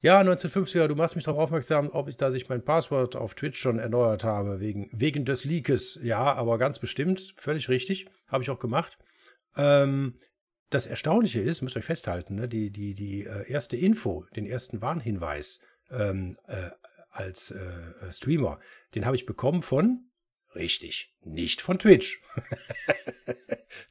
Ja, 1950er, du machst mich darauf aufmerksam, ob ich, dass ich mein Passwort auf Twitch schon erneuert habe, wegen, wegen des Leakes. Ja, aber ganz bestimmt, völlig richtig, habe ich auch gemacht. Ähm, das Erstaunliche ist, müsst ihr euch festhalten, ne, die, die, die äh, erste Info, den ersten Warnhinweis ähm, äh, als äh, Streamer, den habe ich bekommen von, richtig, nicht von Twitch.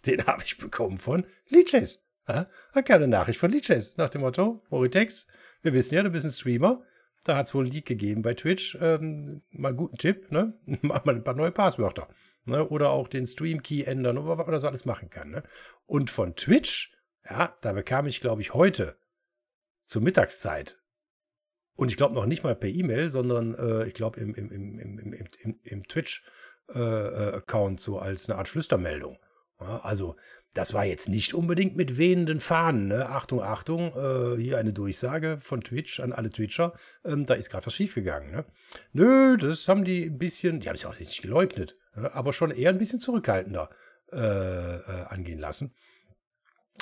den habe ich bekommen von Leeches. Ja, dann kam eine Nachricht von Leadchase nach dem Motto, Moritex, wir wissen ja, du bist ein Streamer. Da hat es wohl ein Leak gegeben bei Twitch. Ähm, mal guten Tipp, ne? Mach mal ein paar neue Passwörter. Ne? Oder auch den Stream-Key ändern oder was man so alles machen kann. Ne? Und von Twitch, ja, da bekam ich, glaube ich, heute zur Mittagszeit und ich glaube noch nicht mal per E-Mail, sondern äh, ich glaube im, im, im, im, im, im, im Twitch-Account äh, äh so als eine Art Flüstermeldung. Also, das war jetzt nicht unbedingt mit wehenden Fahnen. Ne? Achtung, Achtung, äh, hier eine Durchsage von Twitch an alle Twitcher. Ähm, da ist gerade was schiefgegangen. Ne? Nö, das haben die ein bisschen, die haben es ja auch nicht geleugnet, ne? aber schon eher ein bisschen zurückhaltender äh, äh, angehen lassen.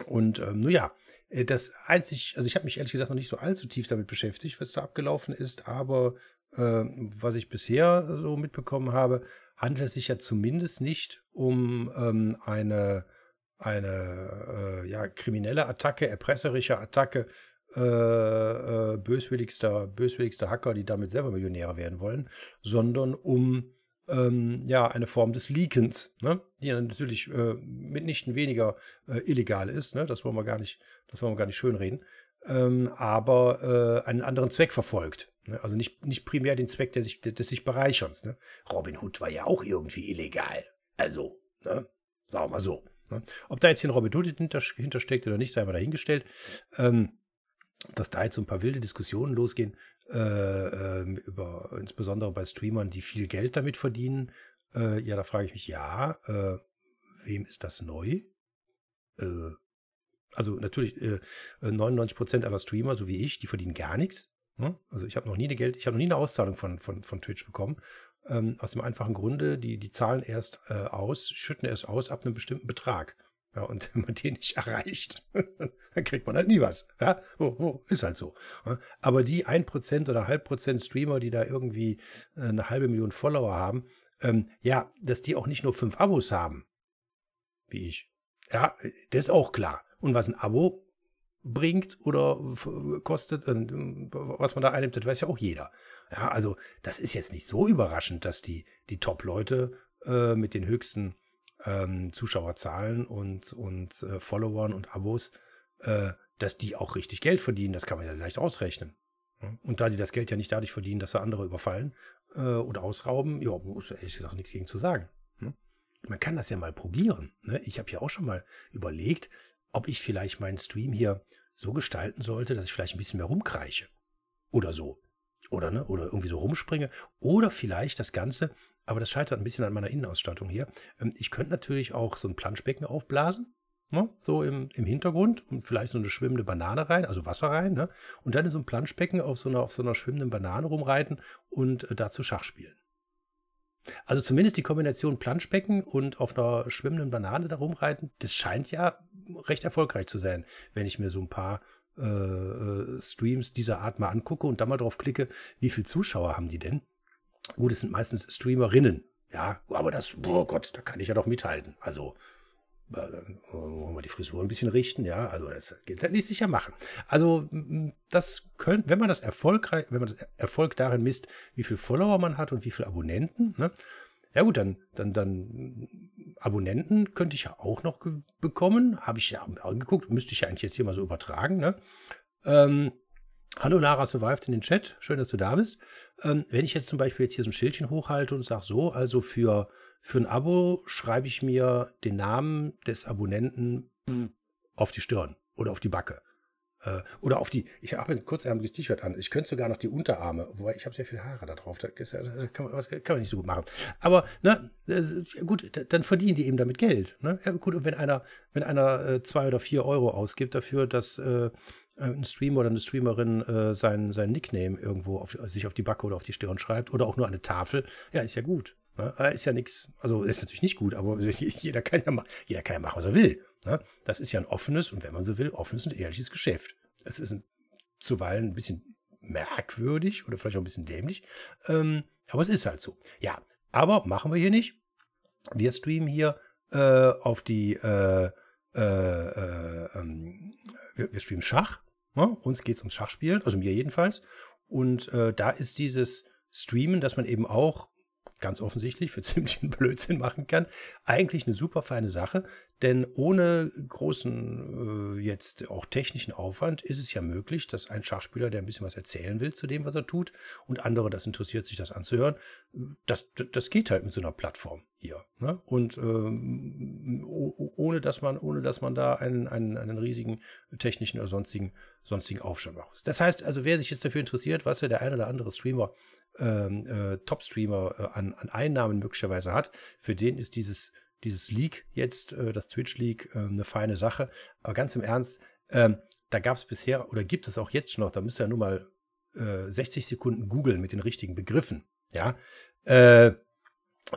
Und ähm, nun ja, äh, das einzig, also ich habe mich ehrlich gesagt noch nicht so allzu tief damit beschäftigt, was da abgelaufen ist, aber ähm, was ich bisher so mitbekommen habe, handelt es sich ja zumindest nicht um ähm, eine, eine äh, ja, kriminelle Attacke, erpresserische Attacke äh, äh, böswilligster, böswilligster Hacker, die damit selber Millionäre werden wollen, sondern um ähm, ja, eine Form des Leakens, ne? die natürlich äh, mitnichten weniger äh, illegal ist. Ne? Das wollen wir gar nicht, das wollen wir gar nicht schönreden. Ähm, aber äh, einen anderen Zweck verfolgt. Ne? Also nicht, nicht primär den Zweck der sich, des sich Bereicherns. Ne? Robin Hood war ja auch irgendwie illegal. Also, ne? sagen wir mal so. Ne? Ob da jetzt hier ein Robin Hood hintersteckt oder nicht, sei mal dahingestellt. Ähm, dass da jetzt so ein paar wilde Diskussionen losgehen, äh, ähm, über, insbesondere bei Streamern, die viel Geld damit verdienen. Äh, ja, da frage ich mich, ja, äh, wem ist das neu? Äh, also natürlich, äh, 99% äh, aller Streamer, so wie ich, die verdienen gar nichts. Ne? Also ich habe noch nie eine Geld, ich habe noch nie eine Auszahlung von, von, von Twitch bekommen. Ähm, aus dem einfachen Grunde, die, die zahlen erst äh, aus, schütten erst aus ab einem bestimmten Betrag. Ja, und wenn man den nicht erreicht, dann kriegt man halt nie was. Ja, oh, oh, ist halt so. Aber die 1% oder halb Prozent Streamer, die da irgendwie äh, eine halbe Million Follower haben, ähm, ja, dass die auch nicht nur fünf Abos haben, wie ich. Ja, das ist auch klar. Und was ein Abo bringt oder kostet, äh, was man da einnimmt, das weiß ja auch jeder. Ja, also das ist jetzt nicht so überraschend, dass die, die Top-Leute äh, mit den höchsten ähm, Zuschauerzahlen und, und äh, Followern und Abos, äh, dass die auch richtig Geld verdienen. Das kann man ja leicht ausrechnen. Und da die das Geld ja nicht dadurch verdienen, dass sie andere überfallen äh, oder ausrauben, ja, muss ehrlich gesagt nichts gegen zu sagen. Hm? Man kann das ja mal probieren. Ne? Ich habe ja auch schon mal überlegt, ob ich vielleicht meinen Stream hier so gestalten sollte, dass ich vielleicht ein bisschen mehr rumkreiche. Oder so. Oder, ne? Oder irgendwie so rumspringe. Oder vielleicht das Ganze, aber das scheitert ein bisschen an meiner Innenausstattung hier. Ähm, ich könnte natürlich auch so ein Planschbecken aufblasen. Ne? So im, im Hintergrund und vielleicht so eine schwimmende Banane rein, also Wasser rein, ne? Und dann in so ein Planschbecken auf so einer, auf so einer schwimmenden Banane rumreiten und äh, dazu Schach spielen. Also zumindest die Kombination Planschbecken und auf einer schwimmenden Banane da rumreiten, das scheint ja recht erfolgreich zu sein, wenn ich mir so ein paar äh, äh, Streams dieser Art mal angucke und da mal drauf klicke, wie viele Zuschauer haben die denn? Gut, es sind meistens Streamerinnen, ja, aber das, oh Gott, da kann ich ja doch mithalten. Also, äh, wollen wir die Frisur ein bisschen richten, ja, also das geht halt nicht sicher machen. Also das könnte, wenn man das erfolgreich, wenn man das Erfolg darin misst, wie viele Follower man hat und wie viele Abonnenten, ne, ja gut, dann, dann, dann Abonnenten könnte ich ja auch noch bekommen. Habe ich ja angeguckt, müsste ich ja eigentlich jetzt hier mal so übertragen. Ne? Ähm, hallo Lara Survived in den Chat, schön, dass du da bist. Ähm, wenn ich jetzt zum Beispiel jetzt hier so ein Schildchen hochhalte und sage so, also für, für ein Abo schreibe ich mir den Namen des Abonnenten auf die Stirn oder auf die Backe. Äh, oder auf die, ich habe ein kurzärmeliges T-Shirt an. Ich könnte sogar noch die Unterarme, wobei ich habe sehr viel Haare da drauf. Das kann, kann, man, nicht so gut machen. Aber ne, gut, dann verdienen die eben damit Geld. Ne? Ja, gut, und wenn einer, wenn einer äh, zwei oder vier Euro ausgibt dafür, dass äh, ein Streamer oder eine Streamerin äh, seinen sein Nickname irgendwo auf, sich auf die Backe oder auf die Stirn schreibt oder auch nur eine Tafel, ja, ist ja gut. Ne? Äh, ist ja nichts, also ist natürlich nicht gut, aber jeder kann ja, jeder kann ja machen, was er will. Ne? Das ist ja ein offenes und wenn man so will, offenes und ehrliches Geschäft. Es ist ein, zuweilen ein bisschen merkwürdig oder vielleicht auch ein bisschen dämlich, ähm, aber es ist halt so. Ja, aber machen wir hier nicht. Wir streamen hier äh, auf die, äh, äh, äh ähm, wir, wir, streamen Schach. Ne? Uns geht es ums Schachspielen, also mir jedenfalls. Und äh, da ist dieses Streamen, dass man eben auch ganz offensichtlich für ziemlichen Blödsinn machen kann, eigentlich eine super feine Sache, denn ohne großen äh, jetzt auch technischen Aufwand ist es ja möglich, dass ein Schachspieler, der ein bisschen was erzählen will zu dem, was er tut und andere, das interessiert, sich das anzuhören, das, das geht halt mit so einer Plattform hier. Ne? Und ähm, ohne, dass man, ohne dass man da einen, einen, einen riesigen technischen oder sonstigen, sonstigen Aufstand macht. Das heißt also, wer sich jetzt dafür interessiert, was ja der ein oder andere Streamer ähm, äh, Top-Streamer äh, an, an, Einnahmen möglicherweise hat, für den ist dieses, dieses Leak jetzt, äh, das Twitch-Leak, ähm, eine feine Sache. Aber ganz im Ernst, ähm, da gab es bisher oder gibt es auch jetzt noch, da müsst ihr ja nur mal 60 äh, Sekunden googeln mit den richtigen Begriffen, ja, äh,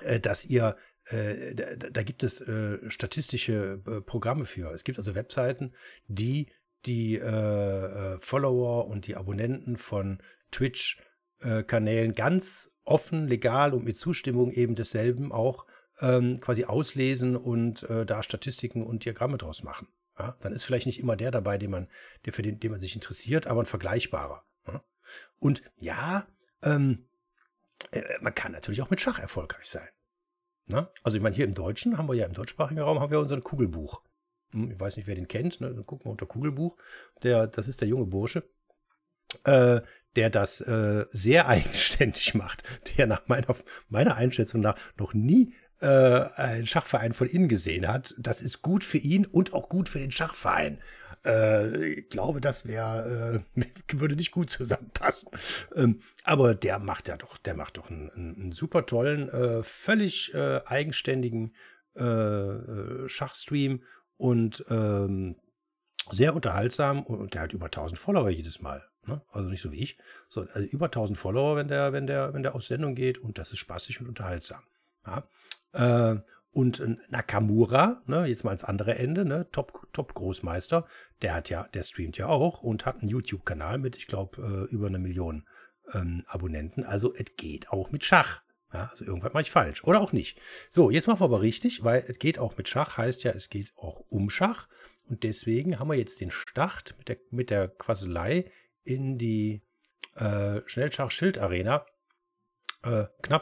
äh, dass ihr da, gibt es statistische Programme für. Es gibt also Webseiten, die die Follower und die Abonnenten von Twitch äh, Kanälen ganz offen, legal und mit Zustimmung eben desselben auch ähm, quasi auslesen und äh, da Statistiken und Diagramme draus machen. Ja? Dann ist vielleicht nicht immer der dabei, den man, der für den, den man sich interessiert, aber ein vergleichbarer. Ja? Und ja, ähm, äh, man kann natürlich auch mit Schach erfolgreich sein. Na? Ne? Also ich meine, hier im Deutschen haben wir ja im deutschsprachigen Raum haben wir unseren Kugelbuch. Hm, ich weiß nicht, wer den kennt. Ne? Dann gucken wir unter Kugelbuch. Der, das ist der junge Bursche, äh, der das äh, sehr eigenständig macht, der nach meiner, meiner Einschätzung nach noch nie äh, einen Schachverein von innen gesehen hat. Das ist gut für ihn und auch gut für den Schachverein. Äh, ich glaube, das wäre äh, würde nicht gut zusammenpassen. Ähm, aber der macht ja doch, der macht doch einen, einen super tollen, völlig eigenständigen Schachstream und ähm, sehr unterhaltsam und der hat über 1000 Follower jedes Mal. Ne? Also nicht so wie ich. So, also über 1000 Follower, wenn der, wenn der, wenn der auf Sendung geht und das ist spaßig und unterhaltsam. Ja? Äh, und Nakamura, ne, jetzt mal ans andere Ende, ne, Top, Top Großmeister, der hat ja, der streamt ja auch und hat einen YouTube-Kanal mit, ich glaube, äh, über eine Million ähm, Abonnenten. Also es geht auch mit Schach. Ja, also irgendwann mache ich falsch. Oder auch nicht. So, jetzt machen wir aber richtig, weil es geht auch mit Schach, heißt ja, es geht auch um Schach. Und deswegen haben wir jetzt den Start mit der, mit der Quasselei in die äh, Schnellschach-Schild-Arena. Äh, knapp